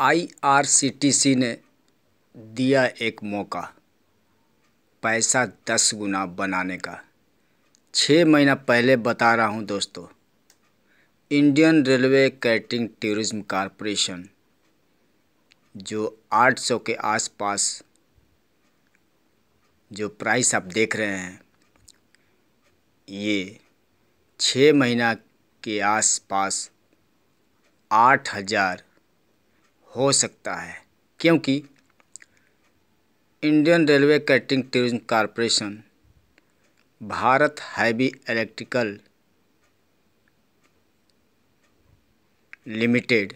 IRCTC ने दिया एक मौका पैसा दस गुना बनाने का छः महीना पहले बता रहा हूँ दोस्तों Indian railway catering tourism corporation जो 800 के आसपास जो प्राइस आप देख रहे हैं ये छः महीना के आसपास आठ हज़ार हो सकता है क्योंकि Indian railway catering tourism corporation Bharat heavy electrical limited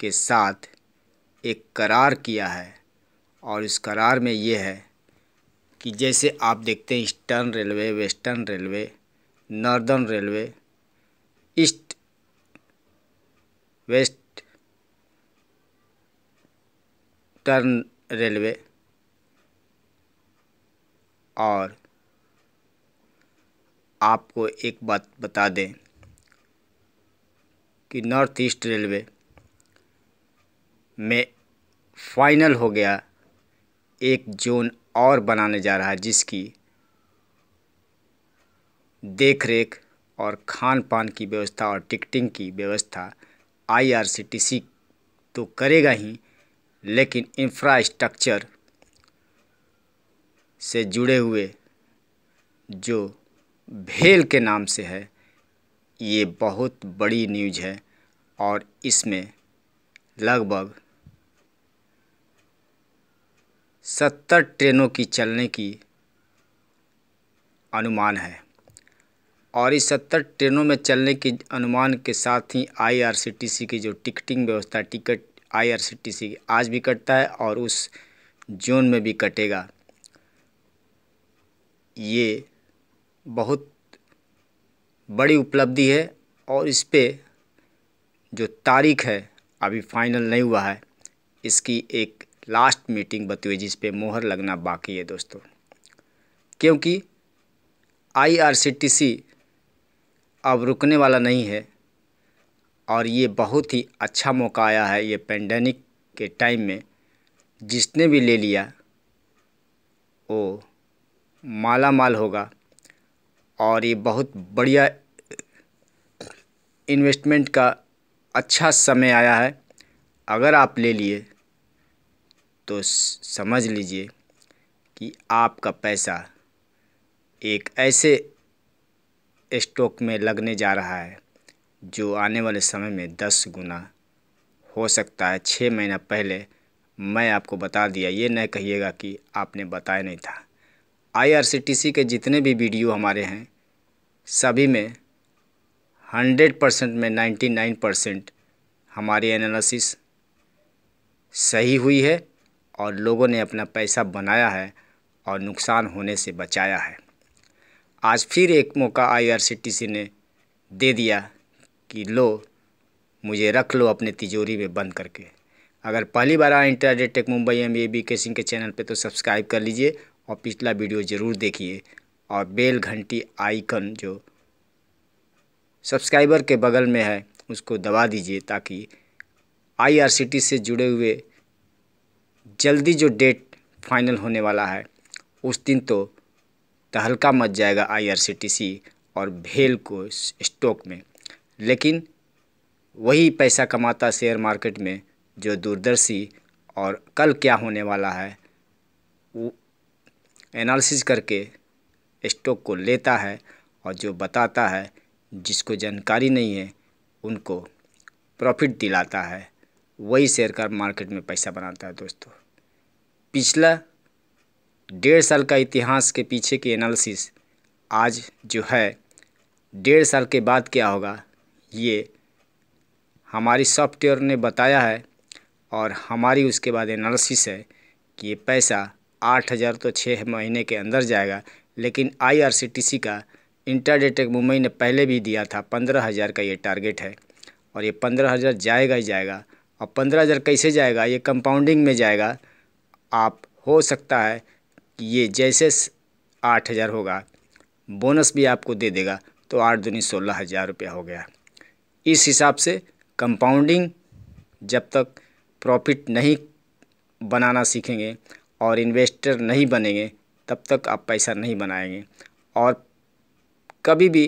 के साथ एक करार किया है और इस करार में ये है कि जैसे आप देखते हैं eastern railway western railway northern railway east west turn railway और आपको एक बात बता दें कि नॉर्थ ईस्ट रेलवे में फाइनल हो गया एक जोन और बनाने जा रहा है जिसकी देख रेख और खान पान की व्यवस्था और टिकटिंग की व्यवस्था आईआरसीटीसी तो करेगा ही लेकिन इंफ्रास्ट्रक्चर से जुड़े हुए जो भेल के नाम से है ये बहुत बड़ी न्यूज है और इसमें लगभग सत्तर ट्रेनों की चलने की अनुमान है और इस सत्तर ट्रेनों में चलने के अनुमान के साथ ही आईआरसीटीसी की जो टिकटिंग व्यवस्था टिकट आईआरसीटीसी आज भी कटता है और उस जोन में भी कटेगा ये बहुत बड़ी उपलब्धि है और इस पर जो तारीख है अभी फाइनल नहीं हुआ है इसकी एक लास्ट मीटिंग बती हुई जिस पर मोहर लगना बाकी है दोस्तों क्योंकि आईआरसीटीसी अब रुकने वाला नहीं है और ये बहुत ही अच्छा मौका आया है ये पेंडेनिक के टाइम में जिसने भी ले लिया वो माला माल होगा और ये बहुत बढ़िया इन्वेस्टमेंट का अच्छा समय आया है अगर आप ले लिए तो समझ लीजिए कि आपका पैसा एक ऐसे स्टॉक में लगने जा रहा है जो आने वाले समय में दस गुना हो सकता है छः महीना पहले मैं आपको बता दिया ये न कहिएगा कि आपने बताया नहीं था आईआरसीटीसी के जितने भी वीडियो हमारे हैं सभी में हंड्रेड परसेंट में नाइन्टी नाइन परसेंट हमारी एनालिसिस सही हुई है और लोगों ने अपना पैसा बनाया है और नुकसान होने से बचाया है आज फिर एक मौका आईआरसीटीसी ने दे दिया कि लो मुझे रख लो अपने तिजोरी में बंद करके अगर पहली बार आए intraday tech Mumbai M A B के सिंह के चैनल पे तो सब्सक्राइब कर लीजिए और पिछला वीडियो ज़रूर देखिए और बेल घंटी आइकन जो सब्सक्राइबर के बगल में है उसको दबा दीजिए ताकि आईआरसीटी से जुड़े हुए जल्दी जो डेट फाइनल होने वाला है उस दिन तो तहलका मच जाएगा आईआरसीटीसी और भेल को स्टॉक में लेकिन वही पैसा कमाता शेयर मार्केट में जो दूरदर्शी और कल क्या होने वाला है वो एनालिसिस करके स्टॉक को लेता है और जो बताता है जिसको जानकारी नहीं है उनको प्रॉफिट दिलाता है वही शेयर का मार्केट में पैसा बनाता है दोस्तों पिछला डेढ़ साल का इतिहास के पीछे की एनालिसिस आज जो है डेढ़ साल के बाद क्या होगा ये हमारी सॉफ्टवेयर ने बताया है और हमारी उसके बाद एनालिसिस है कि ये पैसा आठ हज़ार तो छः महीने के अंदर जाएगा लेकिन आईआरसीटीसी का इंटरडेटेक मुंबई ने पहले भी दिया था पंद्रह हज़ार का ये टारगेट है और ये पंद्रह हज़ार जाएगा ही जाएगा और पंद्रह हज़ार कैसे जाएगा ये कंपाउंडिंग में जाएगा आप हो सकता है कि ये जैसे आठ हज़ार होगा बोनस भी आपको दे देगा तो आठ दूनी सोलह हज़ार रुपया हो गया इस हिसाब से कंपाउंडिंग जब तक प्रॉफिट नहीं बनाना सीखेंगे और इन्वेस्टर नहीं बनेंगे तब तक आप पैसा नहीं बनाएंगे और कभी भी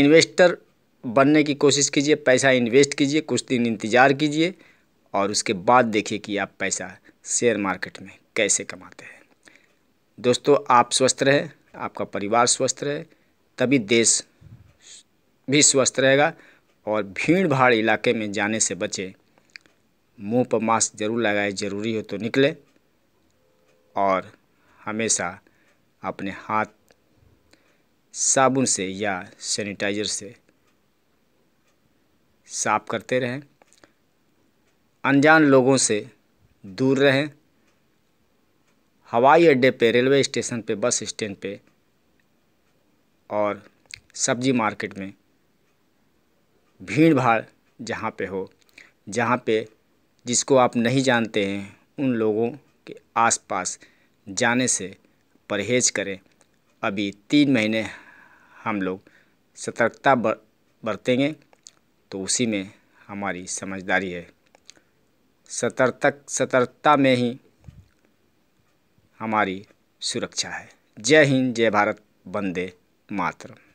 इन्वेस्टर बनने की कोशिश कीजिए पैसा इन्वेस्ट कीजिए कुछ दिन इंतज़ार कीजिए और उसके बाद देखिए कि आप पैसा शेयर मार्केट में कैसे कमाते हैं दोस्तों आप स्वस्थ रहें आपका परिवार स्वस्थ रहे तभी देश भी स्वस्थ रहेगा और भीड़ भाड़ इलाके में जाने से बचें मुंह पर मास्क ज़रूर लगाए ज़रूरी हो तो निकले और हमेशा अपने हाथ साबुन से या सैनिटाइजर से साफ करते रहें अनजान लोगों से दूर रहें हवाई अड्डे पे रेलवे स्टेशन पे बस स्टैंड पे और सब्जी मार्केट में भीड़ भाड़ जहाँ पे हो जहाँ पे जिसको आप नहीं जानते हैं उन लोगों के आस पास जाने से परहेज़ करें अभी तीन महीने हम लोग सतर्कता बरतेंगे तो उसी में हमारी समझदारी है सतर्क सतर्कता में ही हमारी सुरक्षा है जय हिंद जय भारत वंदे मातरम